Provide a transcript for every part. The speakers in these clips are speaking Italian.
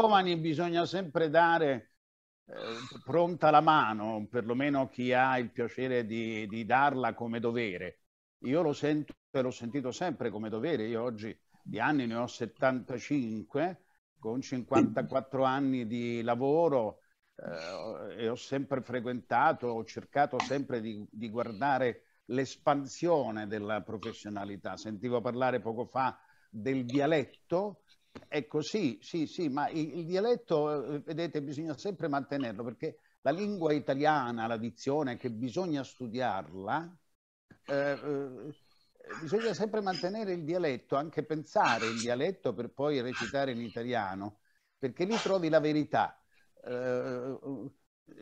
giovani bisogna sempre dare eh, pronta la mano, perlomeno chi ha il piacere di, di darla come dovere. Io lo sento e l'ho sentito sempre come dovere. Io oggi di anni ne ho 75, con 54 anni di lavoro eh, e ho sempre frequentato, ho cercato sempre di, di guardare l'espansione della professionalità. Sentivo parlare poco fa del dialetto Ecco, sì, sì, sì, ma il, il dialetto, eh, vedete, bisogna sempre mantenerlo perché la lingua italiana, la dizione, che bisogna studiarla, eh, eh, bisogna sempre mantenere il dialetto, anche pensare il dialetto per poi recitare in italiano, perché lì trovi la verità. Eh,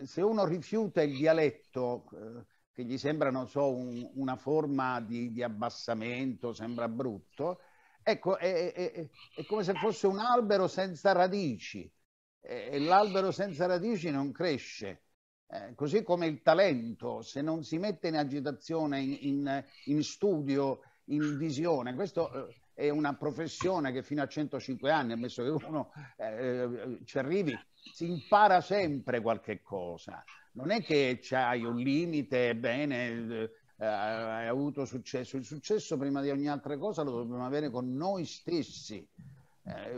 se uno rifiuta il dialetto, eh, che gli sembra, non so, un, una forma di, di abbassamento, sembra brutto, Ecco, è, è, è, come se fosse un albero senza radici e l'albero senza radici non cresce. Eh, così come il talento, se non si mette in agitazione, in, in, in studio, in visione, questo eh, è una professione che fino a 105 anni, ammesso che uno eh, eh, ci arrivi, si impara sempre qualche cosa. Non è che c'hai un limite, bene, eh, eh, hai avuto successo. Il successo prima di ogni altra cosa lo dobbiamo avere con noi stessi. Eh,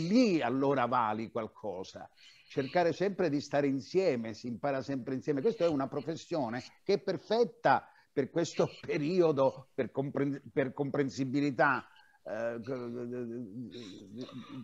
lì allora vali qualcosa. Cercare sempre di stare insieme, si impara sempre insieme. Questa è una professione che è perfetta per questo periodo, per, compren- per comprensibilità eh,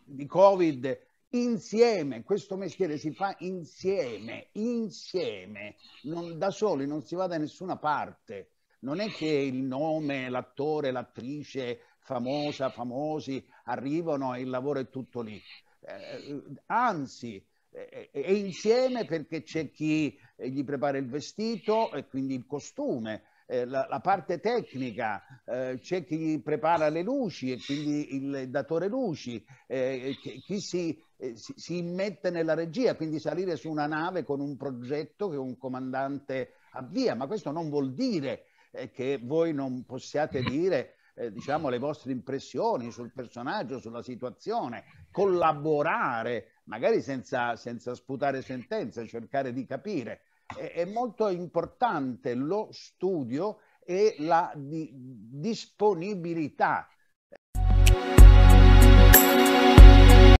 di Covid insieme, questo mestiere si fa insieme, insieme, non, da soli non si va da nessuna parte. Non è che il nome, l'attore, l'attrice famosa, famosi arrivano e il lavoro è tutto lì. Eh, anzi, eh, eh, è insieme perché c'è chi gli prepara il vestito e quindi il costume, eh, la, la, parte tecnica, eh, c'è chi prepara le luci e quindi il datore luci, eh, chi si, eh, si, si, immette nella regia, quindi salire su una nave con un progetto che un comandante avvia, ma questo non vuol dire eh, che voi non possiate dire diciamo, le vostre impressioni sul personaggio, sulla situazione, collaborare, magari senza, senza sputare sentenze, cercare di capire è molto importante lo studio e la di disponibilità